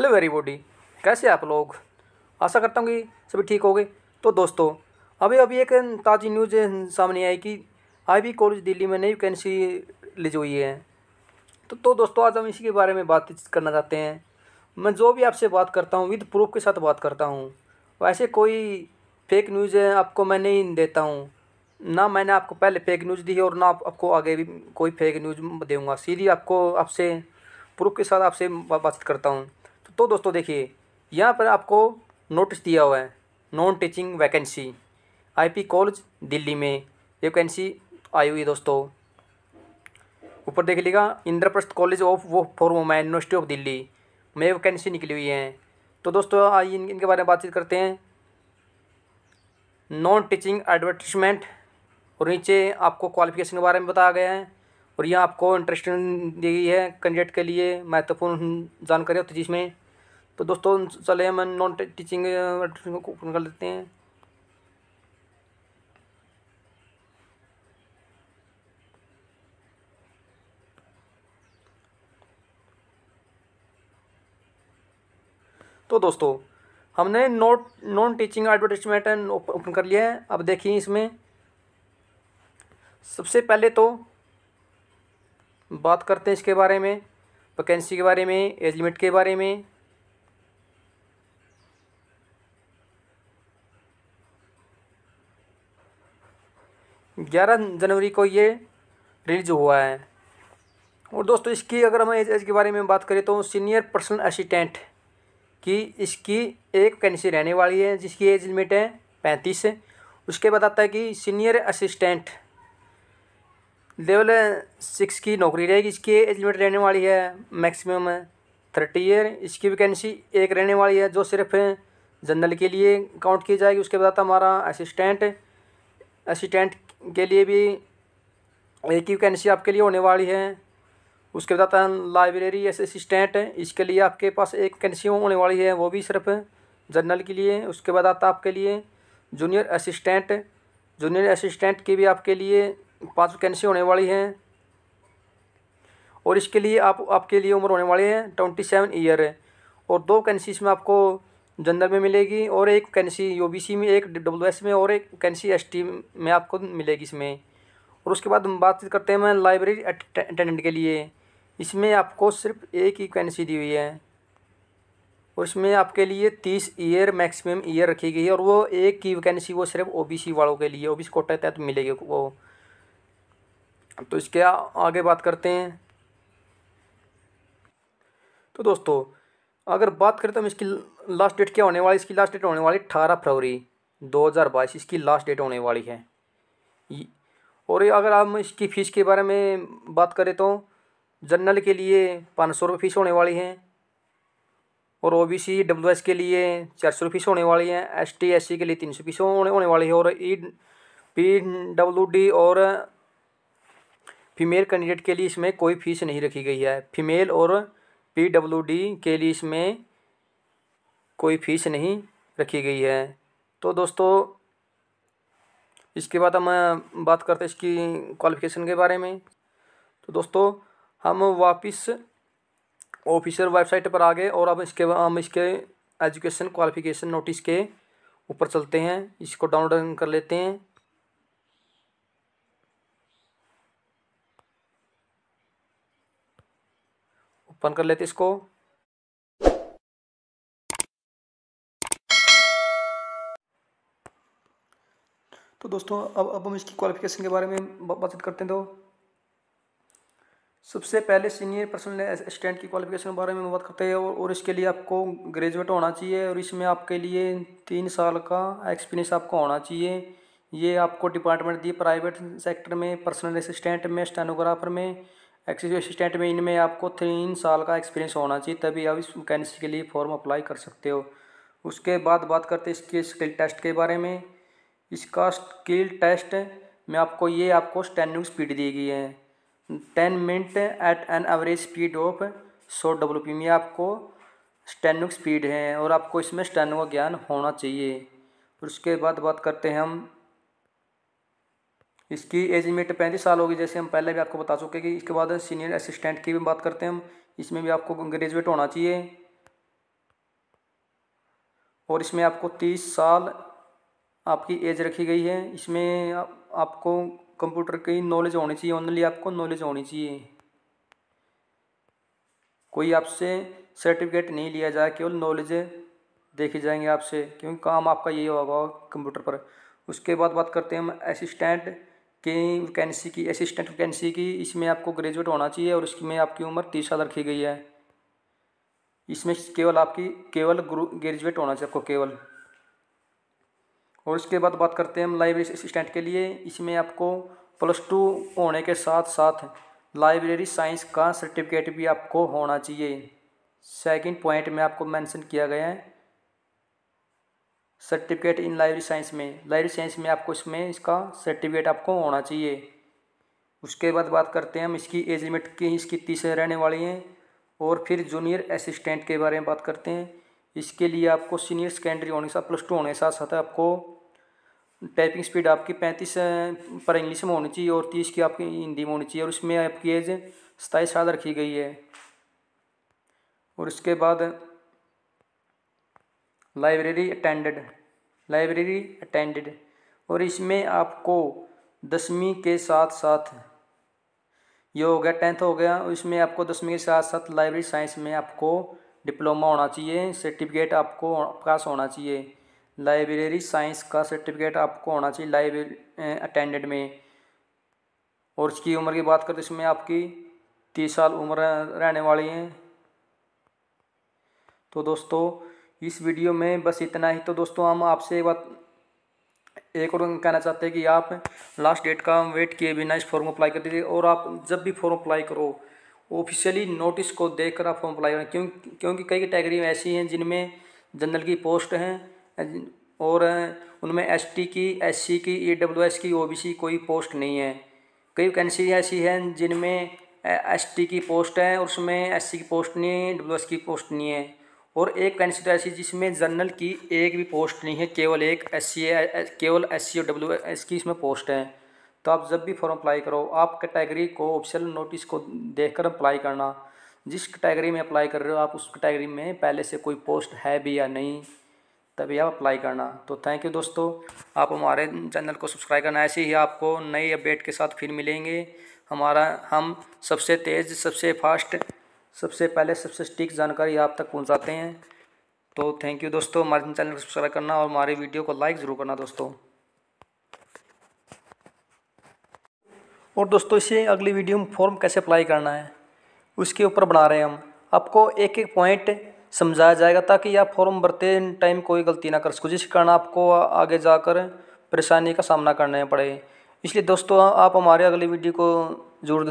hello very body कैसे आप लोग आशा करता हूँ कि सभी ठीक होंगे तो दोस्तों अभी अभी एक ताज़ी न्यूज़ सामने आई कि आईबी कॉलेज दिल्ली में नई वैकेंसी लीज हुई है तो तो दोस्तों आज हम इसी के बारे में बात करना चाहते हैं मैं जो भी आपसे बात करता हूँ विद प्रूफ के साथ बात करता हूँ वैसे कोई फेक न्यूज़ आपको मैं नहीं देता हूँ ना मैंने आपको पहले फेक न्यूज़ दी है और ना आपको आगे भी कोई फेक न्यूज़ दूंगा सीधी आपको आपसे प्रूफ के साथ आपसे बातचीत करता हूँ तो दोस्तों देखिए यहाँ पर आपको नोटिस दिया हुआ है non teaching vacancy IP college Delhi में वैकेंसी आई हुई दोस्तों ऊपर देख लीजिएगा इंद्रप्रस्थ कॉलेज ऑफ वो for woman university of Delhi में वैकेंसी निकली हुई है तो दोस्तों आइए इन, इनके बारे में बातचीत करते हैं नॉन टीचिंग एडवर्टीजमेंट और नीचे आपको क्वालिफिकेशन के बारे में बताया गया है और यह आपको इंटरेस्ट दी गई है कैंडिडेट के लिए महत्वपूर्ण जानकारी होती है जिसमें तो दोस्तों चले हम नॉन टीचिंग को ओपन कर लेते हैं तो दोस्तों हमने note non teaching advertisement open कर लिया है अब देखिए इसमें सबसे पहले तो बात करते हैं इसके बारे में वैकेंसी के बारे में एज लिमिट के बारे में ग्यारह जनवरी को ये रिलीज हुआ है और दोस्तों इसकी अगर हम एज के बारे में बात करें तो सीनियर पर्सनल असिस्टेंट की इसकी एक वैकेंसी रहने वाली है जिसकी एज लिमिट है पैंतीस उसके बताता है कि सीनियर असिस्टेंट लेवल सिक्स की नौकरी रहेगी इसकी एज लिमिट रहने वाली है मैक्सिमम थर्टी ईयर इसकी वैकेंसी एक रहने वाली है जो सिर्फ जनरल के लिए काउंट की जाएगी उसके बताता हमारा असिस्टेंट असिस्टेंट के लिए भी एक ही वैकेंसी आपके लिए होने वाली है उसके बाद आता है लाइब्रेरी असिस्टेंट इसके लिए आपके पास एक वैकेंसी होने वाली है वो भी सिर्फ जनरल के लिए उसके बाद आता है आपके लिए जूनियर असिस्टेंट जूनियर असिस्टेंट की भी आपके लिए पाँच वैकेंसी होने वाली है और इसके लिए आप आपके लिए उम्र होने वाली है ट्वेंटी सेवन ईयर और दो वैकेंसी इसमें आपको जनरल में मिलेगी और एक वैकेंसी यू में एक डब्ल्यू में और एक वैकेंसी एस में आपको मिलेगी इसमें और उसके बाद हम बात करते हैं मैं लाइब्रेरी अटेंडेंट के लिए इसमें आपको सिर्फ एक ही वैकेंसी दी हुई है और इसमें आपके लिए तीस ईयर मैक्सिमम ईयर रखी गई है और वो एक की वैकेंसी वो सिर्फ ओबीसी वालों के लिए ओबीसी कोटा तहत तो मिलेगी वो तो इसके आगे बात करते हैं तो दोस्तों अगर बात करें तो हम इसकी लास्ट डेट क्या होने वाली इसकी लास्ट डेट होने वाली अठारह फरवरी 2022 इसकी लास्ट डेट होने वाली है और अगर हम इसकी फ़ीस के बारे में बात करें तो जनरल के लिए पाँच सौ रुपये फीस होने वाली है और ओ बी सी एस के लिए चार सौ फीस होने वाली है एस टी एस सी के लिए तीन सौ फीस होने होने वाली है और ई पी डब्ल्यू डी और फीमेल कैंडिडेट के लिए इसमें कोई फीस नहीं रखी गई है फीमेल और पीडब्ल्यूडी के लिए इसमें कोई फीस नहीं रखी गई है तो दोस्तों इसके बाद हम बात करते हैं इसकी क्वालिफिकेशन के बारे में तो दोस्तों हम वापस ऑफिसर वेबसाइट पर आ गए और अब इसके हम इसके एजुकेशन क्वालिफिकेशन नोटिस के ऊपर चलते हैं इसको डाउनलोड कर लेते हैं ओपन कर लेते इसको तो दोस्तों अब अब हम इसकी क्वालिफिकेशन के बारे में बातचीत करते हैं तो सबसे पहले सीनियर पर्सनल असिस्टेंट की क्वालिफिकेशन के बारे में बात करते हैं और, और इसके लिए आपको ग्रेजुएट होना चाहिए और इसमें आपके लिए तीन साल का एक्सपीरियंस आपको होना चाहिए ये आपको डिपार्टमेंट दिए प्राइवेट सेक्टर में पर्सनल असिस्टेंट में स्टेनोग्राफर में एक्सिस असिस्टेंट में इनमें आपको तीन साल का एक्सपीरियंस होना चाहिए तभी आप इस वैकेंसी के लिए फॉर्म अप्लाई कर सकते हो उसके बाद बात करते हैं इसके स्किल टेस्ट के बारे में इसका स्किल टेस्ट में आपको ये आपको स्टैंडिंग स्पीड दी गई है ten minute at an average speed of सौ डब्ल्यू पी में आपको स्टैंडिंग स्पीड है और आपको इसमें स्टैंडिंग का ज्ञान होना चाहिए और उसके बाद बात करते हैं हम इसकी एज लिमिट पैंतीस साल होगी जैसे हम पहले भी आपको बता चुके कि इसके बाद सीनियर असिस्टेंट की भी बात करते हैं हम इसमें भी आपको ग्रेजुएट होना चाहिए और इसमें आपको तीस साल आपकी एज रखी गई है इसमें आप, आपको कंप्यूटर की नॉलेज होनी चाहिए ओनली आपको नॉलेज होनी चाहिए कोई आपसे सर्टिफिकेट नहीं लिया जाए केवल नॉलेज देखे जाएंगे आपसे क्योंकि काम आपका यही होगा कंप्यूटर पर उसके बाद बात करते हैं हम असिस्टेंट के वैकेंसी की असिस्टेंट वैकेंसी की इसमें आपको ग्रेजुएट होना चाहिए और इसमें आपकी उम्र तीस साल रखी गई है इसमें केवल आपकी केवल ग्रेजुएट होना चाहिए आपको केवल और इसके बाद बात करते हैं हम लाइब्रेरी असिस्टेंट के लिए इसमें आपको प्लस टू होने के साथ साथ लाइब्रेरी साइंस का सर्टिफिकेट भी आपको होना चाहिए सेकंड पॉइंट में आपको मेंशन किया गया है सर्टिफिकेट इन लाइब्रेरी साइंस में लाइब्रेरी साइंस में आपको इसमें इसका सर्टिफिकेट आपको होना चाहिए उसके बाद बात करते हैं हम इसकी एज लिमिट की इसकी तीस रहने वाली हैं और फिर जूनियर असिस्टेंट के बारे में बात करते हैं इसके लिए आपको सीनियर सेकेंडरी होने के साथ प्लस टू होने के साथ साथ आपको टाइपिंग स्पीड आपकी पैंतीस पर इंग्लिश में होनी चाहिए और तीस की आपकी हिंदी में होनी चाहिए और उसमें आपकी एज सताईस साल रखी गई है और इसके बाद लाइब्रेरी अटेंडेड लाइब्रेरी अटेंडेड और इसमें आपको दसवीं के साथ साथ ये हो गया टेंथ हो गया इसमें आपको दसवीं के साथ साथ लाइब्रेरी साइंस में आपको डिप्लोमा होना चाहिए सर्टिफिकेट आपको पास होना चाहिए लाइब्रेरी साइंस का सर्टिफिकेट आपको होना चाहिए लाइब्रेरी अटेंडेड में और इसकी उम्र की बात करते इसमें आपकी तीस साल उम्र रहने वाली है तो दोस्तों इस वीडियो में बस इतना ही तो दोस्तों हम आपसे एक बात एक और कहना चाहते हैं कि आप लास्ट डेट का वेट किए बिना इस फॉर्म अप्लाई कर दीजिए और आप जब भी फॉर्म अप्लाई करो ऑफिशियली नोटिस को देख कर आप फॉर्म अप्लाई करें क्यों क्योंकि कई कैटेगरी ऐसी हैं जिनमें जनरल की पोस्ट हैं और उनमें एस की एस की ई e की ओ कोई पोस्ट नहीं है कई वैकेंसी ऐसी हैं जिनमें एस की पोस्ट है और उसमें एस की पोस्ट नहीं है डब्ल्यू e की पोस्ट नहीं है और एक कैंडिडेट ऐसी जिसमें जनरल की एक भी पोस्ट नहीं है केवल एक एस सी e केवल एस सी डब्ल्यू एस की इसमें पोस्ट है तो आप जब भी फॉर्म अप्लाई करो आप कैटेगरी को ऑप्शनल नोटिस को देखकर अप्लाई करना जिस कैटेगरी में अप्लाई कर रहे हो आप उस कैटेगरी में पहले से कोई पोस्ट है भी या नहीं तभी आप अप्लाई करना तो थैंक यू दोस्तों आप हमारे चैनल को सब्सक्राइब करना ऐसे ही आपको नई अपडेट के साथ फिर मिलेंगे हमारा हम सबसे तेज़ सबसे फास्ट सबसे पहले सबसे स्टीक जानकारी आप तक पहुंचाते हैं तो थैंक यू दोस्तों हमारे चैनल को सब्सक्राइब करना और हमारे वीडियो को लाइक ज़रूर करना दोस्तों और दोस्तों इसे अगली वीडियो में फॉर्म कैसे अप्लाई करना है उसके ऊपर बना रहे हैं हम आपको एक एक पॉइंट समझाया जाएगा ताकि आप फॉर्म भरते टाइम कोई गलती ना कर सको जिस कारण आपको आगे जाकर परेशानी का सामना करना पड़े इसलिए दोस्तों आप हमारे अगली वीडियो को जरूर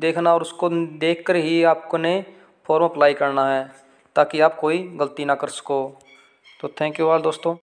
देखना और उसको देख कर ही आपको ने फॉर्म अप्लाई करना है ताकि आप कोई गलती ना कर सको तो थैंक यू ऑल दोस्तों